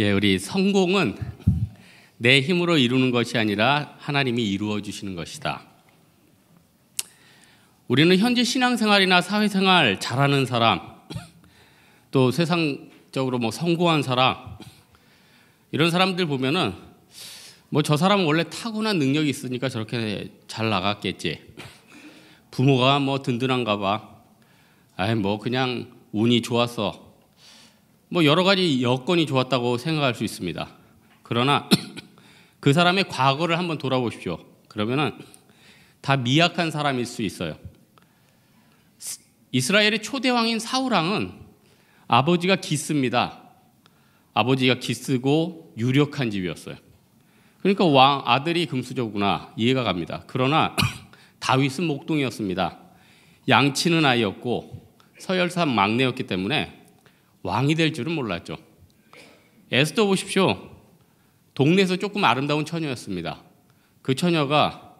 예, 우리 성공은 내 힘으로 이루는 것이 아니라 하나님이 이루어 주시는 것이다. 우리는 현재 신앙생활이나 사회생활 잘하는 사람, 또 세상적으로 뭐 성공한 사람, 이런 사람들 보면은 뭐 저 사람은 원래 타고난 능력이 있으니까 저렇게 잘 나갔겠지. 부모가 뭐 든든한가 봐. 아이, 뭐 그냥 운이 좋았어. 뭐 여러 가지 여건이 좋았다고 생각할 수 있습니다. 그러나 그 사람의 과거를 한번 돌아보십시오. 그러면은 다 미약한 사람일 수 있어요. 이스라엘의 초대 왕인 사울왕은 아버지가 기스입니다. 아버지가 기스고 유력한 집이었어요. 그러니까 왕 아들이 금수저구나 이해가 갑니다. 그러나 다윗은 목동이었습니다. 양치는 아이였고 서열산 막내였기 때문에 왕이 될 줄은 몰랐죠. 에스더 보십시오. 동네에서 조금 아름다운 처녀였습니다. 그 처녀가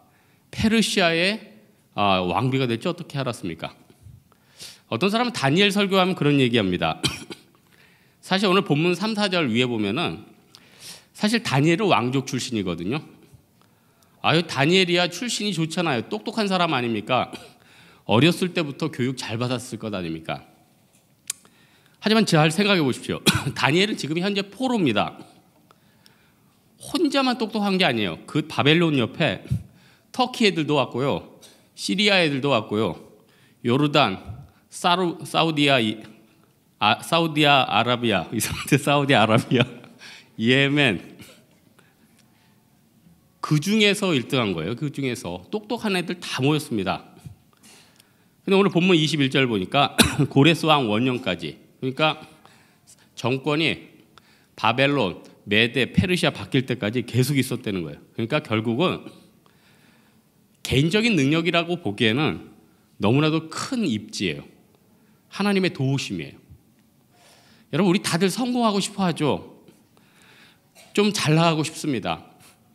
페르시아의 아, 왕비가 될지 어떻게 알았습니까? 어떤 사람은 다니엘 설교하면 그런 얘기합니다. 사실 오늘 본문 3, 4절 위에 보면은 사실 다니엘은 왕족 출신이거든요. 아유 다니엘이야 출신이 좋잖아요. 똑똑한 사람 아닙니까? 어렸을 때부터 교육 잘 받았을 것 아닙니까? 하지만 잘 생각해 보십시오. 다니엘은 지금 현재 포로입니다. 혼자만 똑똑한 게 아니에요. 그 바벨론 옆에 터키 애들도 왔고요. 시리아 애들도 왔고요. 요르단, 사루, 사우디아, 아, 사우디아 아라비아, 이상한테 사우디아 아라비아, 예멘. 그 중에서 1등한 거예요. 그 중에서 똑똑한 애들 다 모였습니다. 근데 오늘 본문 21절 보니까 고레스 왕 원년까지 그러니까 정권이 바벨론, 메대, 페르시아 바뀔 때까지 계속 있었다는 거예요. 그러니까 결국은 개인적인 능력이라고 보기에는 너무나도 큰 입지예요. 하나님의 도우심이에요. 여러분 우리 다들 성공하고 싶어 하죠. 좀 잘 나가고 싶습니다.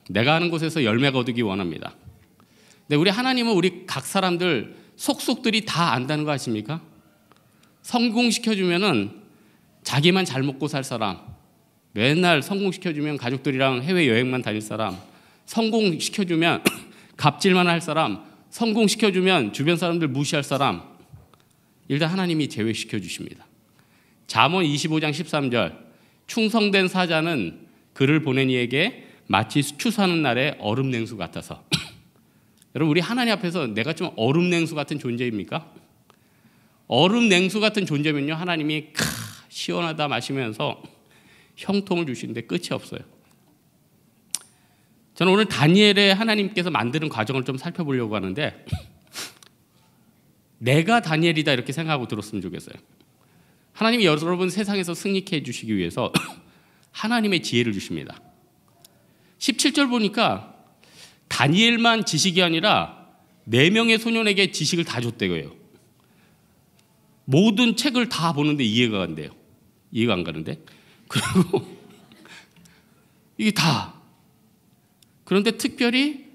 내가 하는 곳에서 열매 거두기 원합니다. 근데 우리 하나님은 우리 각 사람들 속속들이 다 안다는 거 아십니까? 성공시켜주면은 자기만 잘 먹고 살 사람, 맨날 성공시켜주면 가족들이랑 해외여행만 다닐 사람, 성공시켜주면 갑질만 할 사람, 성공시켜주면 주변 사람들 무시할 사람, 일단 하나님이 제외시켜 주십니다. 잠언 25장 13절, 충성된 사자는 그를 보낸 이에게 마치 추수하는 날에 얼음 냉수 같아서. 여러분, 우리 하나님 앞에서 내가 좀 얼음 냉수 같은 존재입니까? 얼음 냉수 같은 존재면요. 하나님이 캬, 시원하다 마시면서 형통을 주시는데 끝이 없어요. 저는 오늘 다니엘의 하나님께서 만드는 과정을 좀 살펴보려고 하는데 내가 다니엘이다 이렇게 생각하고 들었으면 좋겠어요. 하나님이 여러분 세상에서 승리케 해주시기 위해서 하나님의 지혜를 주십니다. 17절 보니까 다니엘만 지식이 아니라 4 명의 소년에게 지식을 다 줬대요. 모든 책을 다 보는데 이해가 안 돼요. 이해가 안 가는데. 그리고 이게 다. 그런데 특별히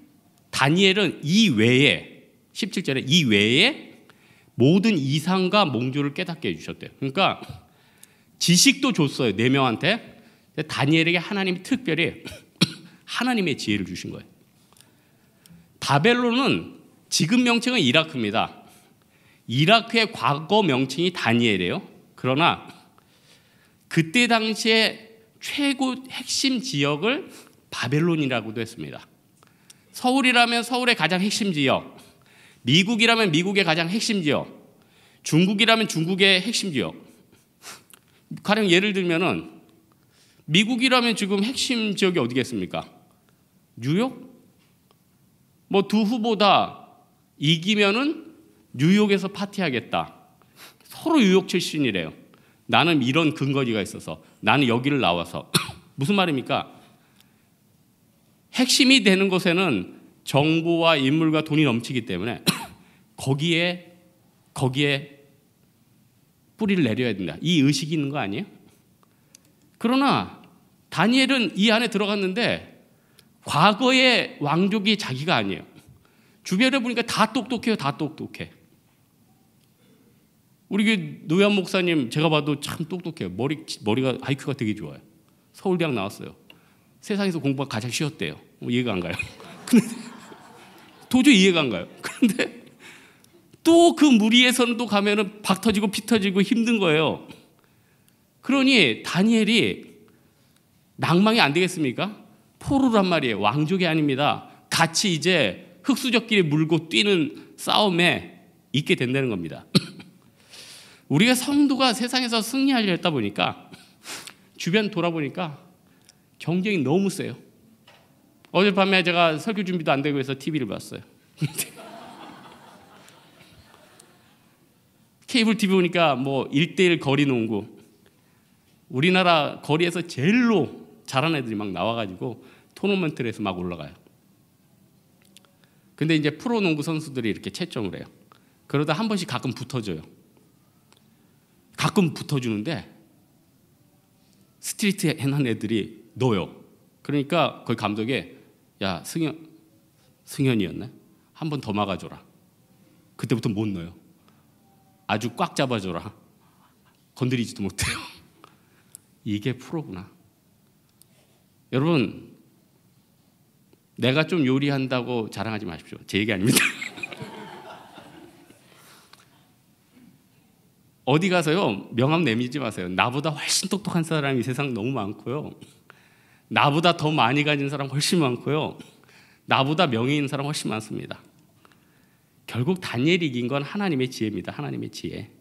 다니엘은 이 외에 17절에 이 외에 모든 이상과 몽조를 깨닫게 해주셨대요. 그러니까 지식도 줬어요. 네 명한테. 다니엘에게 하나님이 특별히 하나님의 지혜를 주신 거예요. 바벨론은 지금 명칭은 이라크입니다. 이라크의 과거 명칭이 다니엘이에요. 그러나 그때 당시에 최고 핵심 지역을 바벨론이라고도 했습니다. 서울이라면 서울의 가장 핵심 지역, 미국이라면 미국의 가장 핵심 지역, 중국이라면 중국의 핵심 지역. 가령 예를 들면은 미국이라면 지금 핵심 지역이 어디겠습니까? 뉴욕? 뭐 두 후보 다 이기면은 뉴욕에서 파티하겠다. 서로 뉴욕 출신이래요. 나는 이런 근거지가 있어서 나는 여기를 나와서 무슨 말입니까? 핵심이 되는 곳에는 정보와 인물과 돈이 넘치기 때문에 거기에 거기에 뿌리를 내려야 된다. 이 의식이 있는 거 아니에요? 그러나 다니엘은 이 안에 들어갔는데 과거의 왕족이 자기가 아니에요. 주변에 보니까 다 똑똑해요. 다 똑똑해. 우리 노현 목사님 제가 봐도 참 똑똑해요. 머리 머리가 IQ가 되게 좋아요. 서울대학 나왔어요. 세상에서 공부가 가장 쉬웠대요. 뭐 이해가 안 가요. 근데 도저히 이해가 안 가요. 그런데 또 그 무리에서는 또 가면은 박 터지고 피 터지고 힘든 거예요. 그러니 다니엘이 낭망이 안 되겠습니까? 포로란 말이에요. 왕족이 아닙니다. 같이 이제 흙수저끼리 물고 뛰는 싸움에 있게 된다는 겁니다. 우리가 성도가 세상에서 승리하려 했다 보니까 주변 돌아보니까 경쟁이 너무 세요. 어젯밤에 제가 설교 준비도 안 되고 해서 TV를 봤어요. 케이블 TV 보니까 뭐 1대1 거리 농구. 우리나라 거리에서 제일로 잘한 애들이 막 나와가지고 토너먼트를 서막 올라가요. 근데 이제 프로 농구 선수들이 이렇게 채점을 해요. 그러다 한 번씩 가끔 붙어줘요. 가끔 붙어주는데 스트리트 에 해난 애들이 넣어요. 그러니까 거기 감독이 야 승현 승현이었나? 한번 더 막아줘라. 그때부터 못 넣어요. 아주 꽉 잡아줘라. 건드리지도 못해요. 이게 프로구나. 여러분, 내가 좀 요리한다고 자랑하지 마십시오. 제 얘기 아닙니다. 어디 가서요 명함 내미지 마세요. 나보다 훨씬 똑똑한 사람이 세상 너무 많고요. 나보다 더 많이 가진 사람 훨씬 많고요. 나보다 명예인 사람 훨씬 많습니다. 결국 다니엘이 이긴 건 하나님의 지혜입니다. 하나님의 지혜.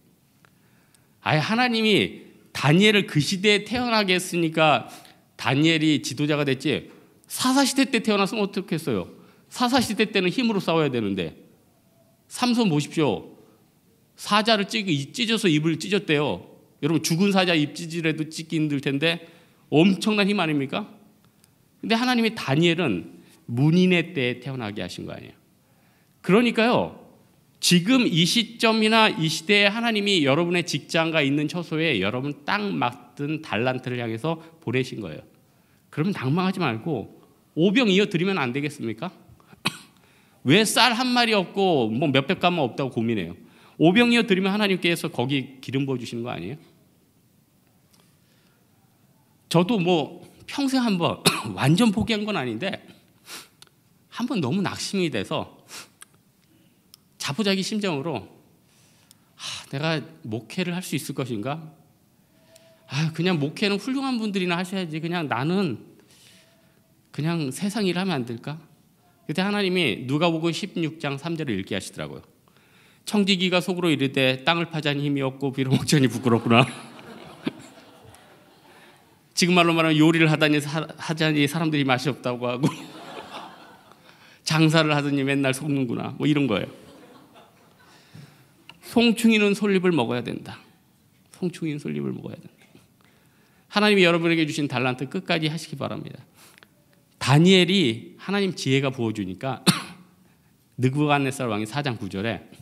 아예 하나님이 다니엘을 그 시대에 태어나게 했으니까 다니엘이 지도자가 됐지 사사시대 때 태어났으면 어떻겠어요? 사사시대 때는 힘으로 싸워야 되는데 삼손 보십시오. 사자를 찢, 어서 입을 찢었대요. 여러분 죽은 사자 입 찢으라도 찢기 힘들 텐데 엄청난 힘 아닙니까? 근데 하나님이 다니엘은 문인의 때에 태어나게 하신 거 아니에요. 그러니까요. 지금 이 시점이나 이 시대에 하나님이 여러분의 직장과 있는 처소에 여러분 딱 맞든 달란트를 향해서 보내신 거예요. 그러면 낭망하지 말고 오병 이어 드리면 안 되겠습니까? 왜 쌀 한 마리 없고 뭐 몇백 가만 없다고 고민해요. 오병이어 드리면 하나님께서 거기 기름 부어 주시는 거 아니에요? 저도 뭐 평생 한번 완전 포기한 건 아닌데 한번 너무 낙심이 돼서 자포자기 심정으로 아, 내가 목회를 할 수 있을 것인가? 아, 그냥 목회는 훌륭한 분들이나 하셔야지 그냥 나는 그냥 세상 일하면 안 될까? 그때 하나님이 누가복음 16장 3절을 읽게 하시더라고요. 청지기가 속으로 이르되 땅을 파자니 힘이 없고 비로 먹자니 부끄럽구나. 지금 말로 말하면 요리를 하다니 사, 하자니 사람들이 맛이 없다고 하고 장사를 하더니 맨날 속는구나. 뭐 이런 거예요. 송충이는 솔잎을 먹어야 된다. 송충이는 솔잎을 먹어야 된다. 하나님이 여러분에게 주신 달란트 끝까지 하시기 바랍니다. 다니엘이 하나님 지혜가 부어주니까 느부갓네살 왕이 4장 9절에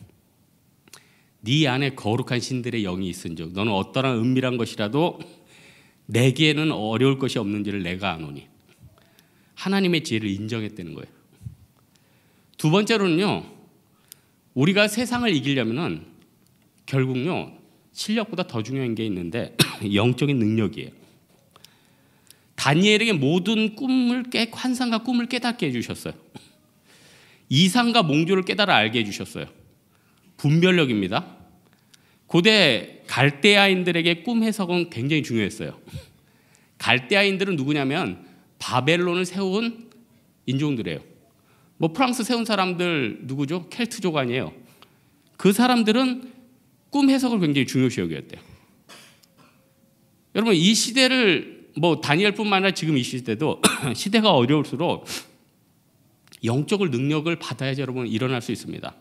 네 안에 거룩한 신들의 영이 있은즉 너는 어떠한 은밀한 것이라도 내게는 어려울 것이 없는지를 내가 아노니 하나님의 지혜를 인정했다는 거예요. 두 번째로는요, 우리가 세상을 이기려면은 결국요 실력보다 더 중요한 게 있는데 영적인 능력이에요. 다니엘에게 모든 꿈을 깨 환상과 꿈을 깨닫게 해주셨어요. 이상과 몽조를 깨달아 알게 해주셨어요. 분별력입니다. 고대 갈대아인들에게 꿈 해석은 굉장히 중요했어요. 갈대아인들은 누구냐면 바벨론을 세운 인종들이에요. 뭐 프랑스 세운 사람들 누구죠? 켈트족 아니에요. 그 사람들은 꿈 해석을 굉장히 중요시 여겼대요. 여러분 이 시대를 뭐 다니엘뿐만 아니라 지금 이 시대도 시대가 어려울수록 영적을 능력을 받아야 여러분 일어날 수 있습니다.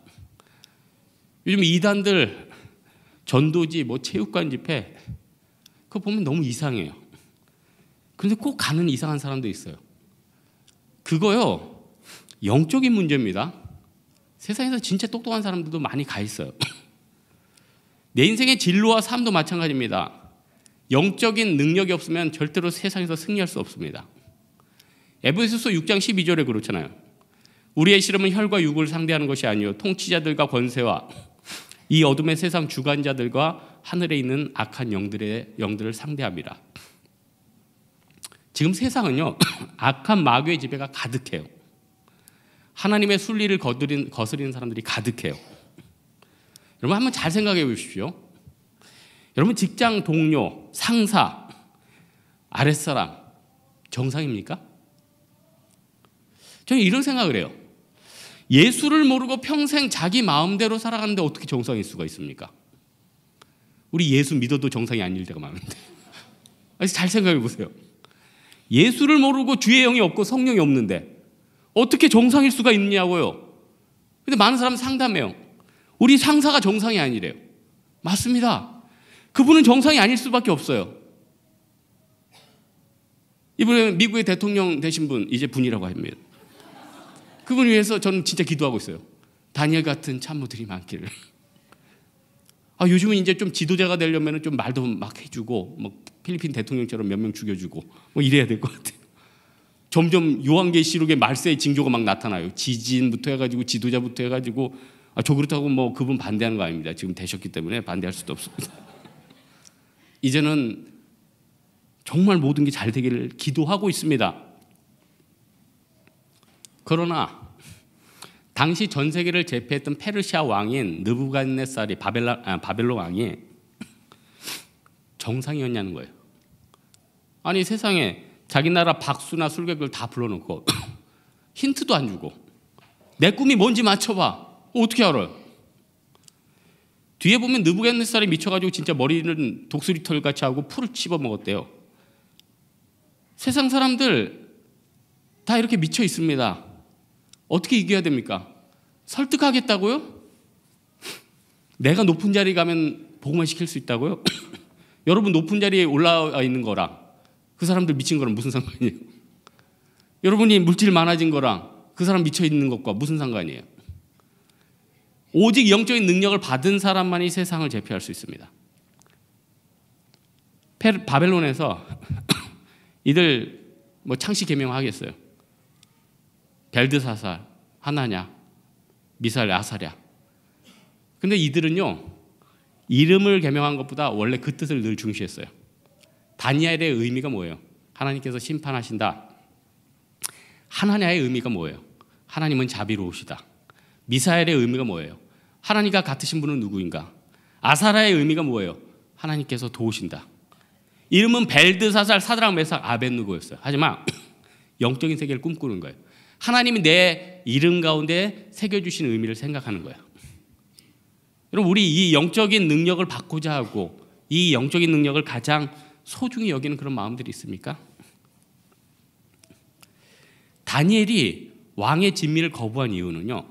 요즘 이단들 전도지 뭐 체육관 집회 그거 보면 너무 이상해요. 근데 꼭 가는 이상한 사람도 있어요. 그거요. 영적인 문제입니다. 세상에서 진짜 똑똑한 사람들도 많이 가 있어요. 내 인생의 진로와 삶도 마찬가지입니다. 영적인 능력이 없으면 절대로 세상에서 승리할 수 없습니다. 에베소서 6장 12절에 그렇잖아요. 우리의 실험은 혈과 육을 상대하는 것이 아니요 통치자들과 권세와 이 어둠의 세상 주관자들과 하늘에 있는 악한 영들의 영들을 상대합니다. 지금 세상은요 악한 마귀의 지배가 가득해요. 하나님의 순리를 거드린, 거스리는 사람들이 가득해요. 여러분 한번 잘 생각해 보십시오. 여러분 직장 동료, 상사, 아랫사람 정상입니까? 저는 이런 생각을 해요. 예수를 모르고 평생 자기 마음대로 살아가는데 어떻게 정상일 수가 있습니까? 우리 예수 믿어도 정상이 아닐 때가 많은데. 잘 생각해 보세요. 예수를 모르고 주의 영이 없고 성령이 없는데 어떻게 정상일 수가 있냐고요. 근데 많은 사람 상담해요. 우리 상사가 정상이 아니래요. 맞습니다. 그분은 정상이 아닐 수밖에 없어요. 이번에 미국의 대통령 되신 분 이제 분이라고 합니다. 그분 위해서 저는 진짜 기도하고 있어요. 다니엘 같은 참모들이 많기를. 아, 요즘은 이제 좀 지도자가 되려면 좀 말도 막 해주고, 뭐 필리핀 대통령처럼 몇 명 죽여주고, 뭐 이래야 될 것 같아요. 점점 요한계시록의 말세의 징조가 막 나타나요. 지진부터 해가지고 지도자부터 해가지고, 아, 저 그렇다고 뭐 그분 반대하는 거 아닙니다. 지금 되셨기 때문에 반대할 수도 없습니다. 이제는 정말 모든 게 잘 되기를 기도하고 있습니다. 그러나 당시 전 세계를 제패했던 페르시아 왕인 느부갓네살이 바벨라, 아, 바벨로 왕이 정상이었냐는 거예요. 아니 세상에 자기 나라 박수나 술객을 다 불러놓고 힌트도 안 주고 내 꿈이 뭔지 맞춰봐. 어떻게 알아요? 뒤에 보면 느부갓네살이 미쳐가지고 진짜 머리는 독수리털 같이 하고 풀을 씹어 먹었대요. 세상 사람들 다 이렇게 미쳐 있습니다. 어떻게 이겨야 됩니까? 설득하겠다고요? 내가 높은 자리 가면 복음만 시킬 수 있다고요? 여러분 높은 자리에 올라와 있는 거랑 그 사람들 미친 거랑 무슨 상관이에요? 여러분이 물질 많아진 거랑 그 사람 미쳐 있는 것과 무슨 상관이에요? 오직 영적인 능력을 받은 사람만이 세상을 제패할 수 있습니다. 바벨론에서 이들 뭐 창시 개명하겠어요. 벨드사살, 하나냐, 미사일 아사랴. 근데 이들은요, 이름을 개명한 것보다 원래 그 뜻을 늘 중시했어요. 다니엘의 의미가 뭐예요? 하나님께서 심판하신다. 하나냐의 의미가 뭐예요? 하나님은 자비로우시다. 미사엘의 의미가 뭐예요? 하나님과 같으신 분은 누구인가? 아사라의 의미가 뭐예요? 하나님께서 도우신다. 이름은 벨드사살, 사드랑 메삭, 아벤누고였어요. 하지만 영적인 세계를 꿈꾸는 거예요. 하나님이 내 이름 가운데 새겨주신 의미를 생각하는 거예요. 여러분, 우리 이 영적인 능력을 받고자 하고 이 영적인 능력을 가장 소중히 여기는 그런 마음들이 있습니까? 다니엘이 왕의 진미를 거부한 이유는요.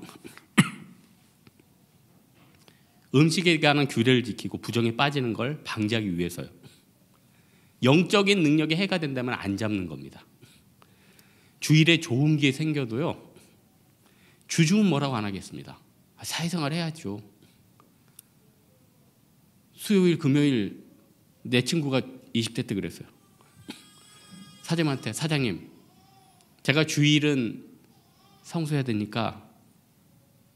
음식에 관한 규례를 지키고 부정에 빠지는 걸 방지하기 위해서요. 영적인 능력에 해가 된다면 안 잡는 겁니다. 주일에 좋은 게 생겨도요. 주중은 뭐라고 안 하겠습니다. 아, 사회생활 해야죠. 수요일, 금요일 내 친구가 20대 때 그랬어요. 사장한테 님 사장님, 제가 주일은 성수해야 되니까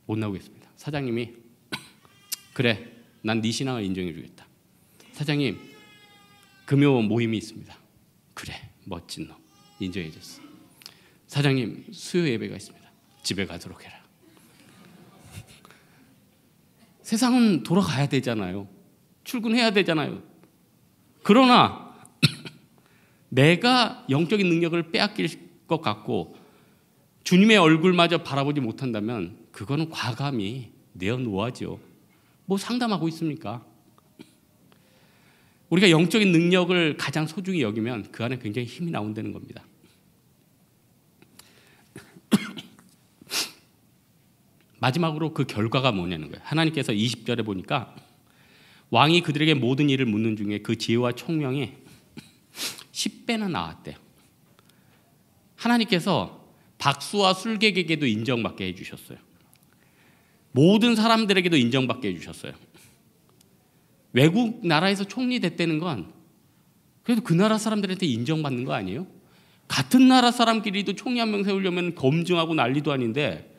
못 나오겠습니다. 사장님이 그래, 난 네 신앙을 인정해주겠다. 사장님, 금요 모임이 있습니다. 그래, 멋진 놈 인정해줬어. 사장님 수요 예배가 있습니다. 집에 가도록 해라. 세상은 돌아가야 되잖아요. 출근해야 되잖아요. 그러나 내가 영적인 능력을 빼앗길 것 같고 주님의 얼굴마저 바라보지 못한다면 그거는 과감히 내어놓아죠. 뭐 상담하고 있습니까? 우리가 영적인 능력을 가장 소중히 여기면 그 안에 굉장히 힘이 나온다는 겁니다. 마지막으로 그 결과가 뭐냐는 거예요. 하나님께서 20절에 보니까 왕이 그들에게 모든 일을 묻는 중에 그 지혜와 총명이 10배나 나왔대요. 하나님께서 박수와 술객에게도 인정받게 해주셨어요. 모든 사람들에게도 인정받게 해주셨어요. 외국 나라에서 총리 됐다는 건 그래도 그 나라 사람들한테 인정받는 거 아니에요? 같은 나라 사람끼리도 총리 한 명 세우려면 검증하고 난리도 아닌데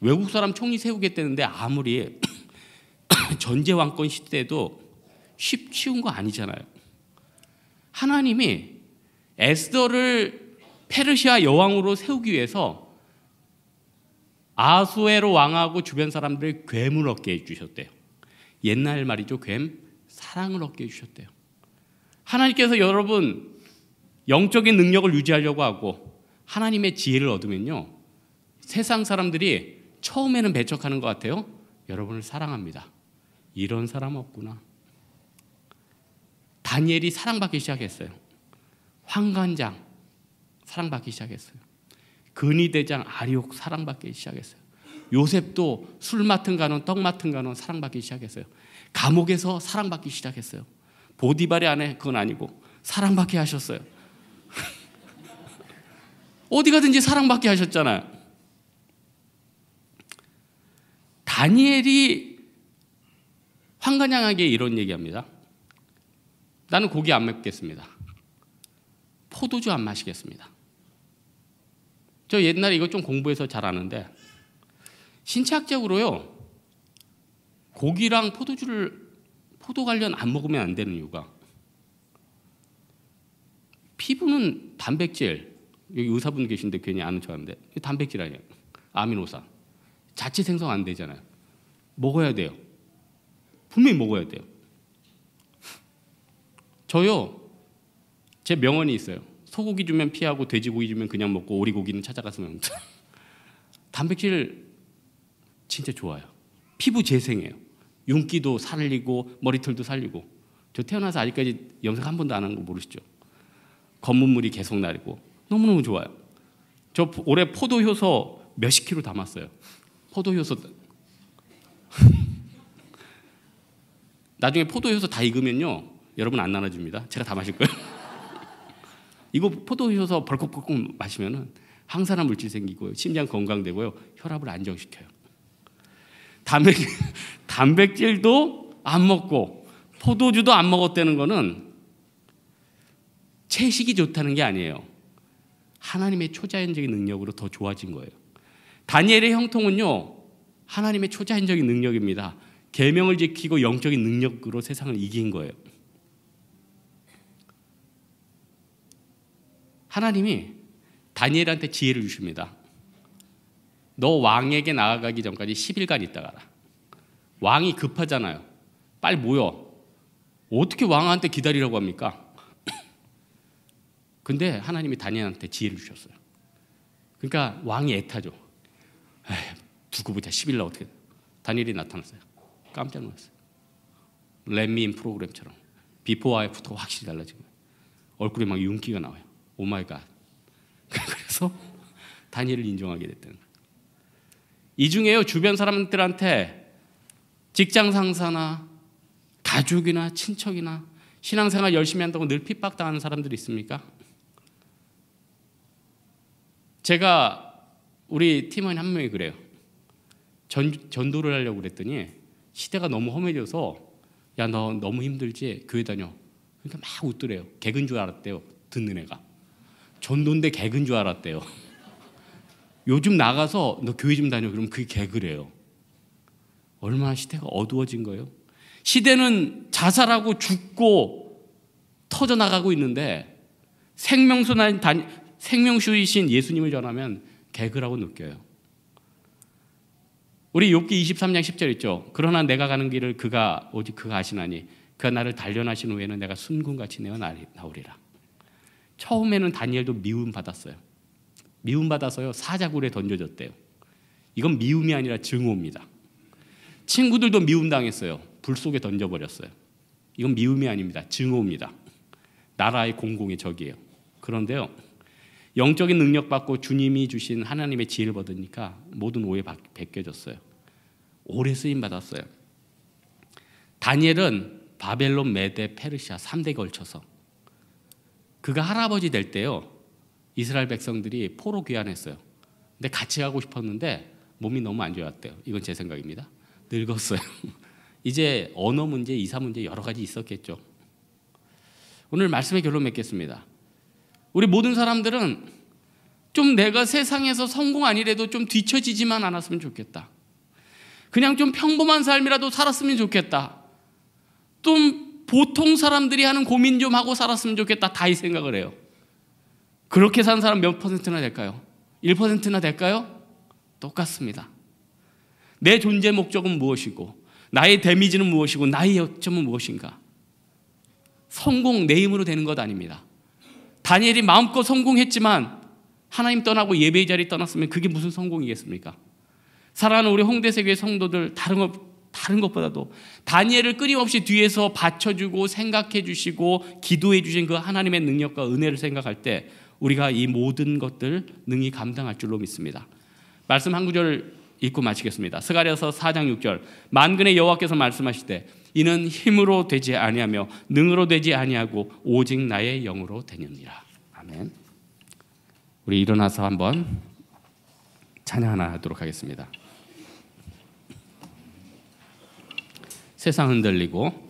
외국 사람 총리 세우겠다는데 아무리 전제왕권 시대도 쉽지운거 아니잖아요. 하나님이 에스더를 페르시아 여왕으로 세우기 위해서 아수에로 왕하고 주변 사람들을 괴물 얻게 해주셨대요. 옛날 말이죠. 괴 사랑을 얻게 해주셨대요. 하나님께서 여러분 영적인 능력을 유지하려고 하고 하나님의 지혜를 얻으면요. 세상 사람들이 처음에는 배척하는 것 같아요. 여러분을 사랑합니다. 이런 사람 없구나. 다니엘이 사랑받기 시작했어요. 황관장 사랑받기 시작했어요. 근위대장 아리옥 사랑받기 시작했어요. 요셉도 술 맡은 간원, 떡 맡은 간원 사랑받기 시작했어요. 감옥에서 사랑받기 시작했어요. 보디발의 아내 그건 아니고 사랑받게 하셨어요. 어디 가든지 사랑받게 하셨잖아요. 다니엘이 황관양하게 이런 얘기합니다. 나는 고기 안 먹겠습니다. 포도주 안 마시겠습니다. 저 옛날에 이거 좀 공부해서 잘 아는데 신체학적으로요 고기랑 포도주를 포도 관련 안 먹으면 안 되는 이유가 피부는 단백질 여기 의사분 계신데 괜히 아는 척하는데 단백질 아니에요 아미노산 자체 생성 안 되잖아요 먹어야 돼요. 분명히 먹어야 돼요. 저요, 제 명언이 있어요. 소고기 주면 피하고 돼지고기 주면 그냥 먹고 오리고기는 찾아가서 먹는다. 단백질 진짜 좋아요. 피부 재생해요 윤기도 살리고 머리털도 살리고. 저 태어나서 아직까지 염색 한 번도 안 한 거 모르시죠? 검은 물이 계속 나리고 너무너무 좋아요. 저 올해 포도효소 몇십 키로 담았어요. 포도효소 나중에 포도효소 다 익으면요. 여러분 안 나눠줍니다. 제가 다 마실 거예요. 이거 포도효소 벌컥벌컥 마시면 항산화 물질 생기고 심장 건강되고요. 혈압을 안정시켜요. 단백, 단백질도 안 먹고 포도주도 안 먹었다는 거는 채식이 좋다는 게 아니에요. 하나님의 초자연적인 능력으로 더 좋아진 거예요. 다니엘의 형통은요. 하나님의 초자연적인 능력입니다. 계명을 지키고 영적인 능력으로 세상을 이긴 거예요. 하나님이 다니엘한테 지혜를 주십니다. 너 왕에게 나아가기 전까지 10일간 있다 가라. 왕이 급하잖아요. 빨리 모여. 어떻게 왕한테 기다리라고 합니까? 근데 하나님이 다니엘한테 지혜를 주셨어요. 그러니까 왕이 애타죠. 에이, 두급 보자. 10일 날 어떻게 다니이 나타났어요. 깜짝 놀랐어요. 렛미인 프로그램처럼 비포와 애프터 확실히 달라지고 얼굴에 막 윤기가 나와요. 오마이갓. 그래서 다니을 인정하게 됐다는 거이 중에요 주변 사람들한테 직장 상사나 가족이나 친척이나 신앙생활 열심히 한다고 늘 핍박당하는 사람들이 있습니까? 제가 우리 팀원 한 명이 그래요. 전, 전도를 하려고 그랬더니 시대가 너무 험해져서 야 너 너무 힘들지 교회 다녀 그러니까 막 웃더래요 개근 줄 알았대요 듣는 애가 전도인데 개근 줄 알았대요 요즘 나가서 너 교회 좀 다녀 그럼 그게 개그래요 얼마나 시대가 어두워진 거예요 시대는 자살하고 죽고 터져나가고 있는데 생명수나 생명수이신 예수님을 전하면 개그라고 느껴요 우리 욥기 23장 10절 있죠. 그러나 내가 가는 길을 그가 오직 그가 아시나니 그가 나를 단련하신 후에는 내가 순군같이 내어 나오리라. 처음에는 다니엘도 미움 받았어요. 미움 받아서요 사자굴에 던져졌대요. 이건 미움이 아니라 증오입니다. 친구들도 미움 당했어요. 불 속에 던져버렸어요. 이건 미움이 아닙니다. 증오입니다. 나라의 공공의 적이에요. 그런데요. 영적인 능력 받고 주님이 주신 하나님의 지혜를 받으니까 모든 오해 벗겨졌어요. 오래 쓰임 받았어요. 다니엘은 바벨론, 메대, 페르시아 3대 걸쳐서 그가 할아버지 될 때요. 이스라엘 백성들이 포로 귀환했어요. 근데 같이 가고 싶었는데 몸이 너무 안 좋았대요. 이건 제 생각입니다. 늙었어요. 이제 언어 문제, 이사 문제 여러 가지 있었겠죠. 오늘 말씀의 결론 맺겠습니다. 우리 모든 사람들은 좀 내가 세상에서 성공 아니래도 좀 뒤처지지만 않았으면 좋겠다. 그냥 좀 평범한 삶이라도 살았으면 좋겠다. 좀 보통 사람들이 하는 고민 좀 하고 살았으면 좋겠다. 다 이 생각을 해요. 그렇게 산 사람 몇 퍼센트나 될까요? 1%나 될까요? 똑같습니다. 내 존재 목적은 무엇이고, 나의 데미지는 무엇이고, 나의 역점은 무엇인가? 성공 내 힘으로 되는 것 아닙니다. 다니엘이 마음껏 성공했지만 하나님 떠나고 예배의 자리 떠났으면 그게 무슨 성공이겠습니까? 사랑하는 우리 홍대세교 성도들 다른 것 다른 것보다도 다니엘을 끊임없이 뒤에서 받쳐주고 생각해 주시고 기도해 주신 그 하나님의 능력과 은혜를 생각할 때 우리가 이 모든 것들 능히 감당할 줄로 믿습니다. 말씀 한 구절 읽고 마치겠습니다. 스가랴서 4장 6절 만근의 여호와께서 말씀하실 때 이는 힘으로 되지 아니하며 능으로 되지 아니하고 오직 나의 영으로 되느니라. 아멘. 우리 일어나서 한번 찬양 하나 하도록 하겠습니다. 세상 흔들리고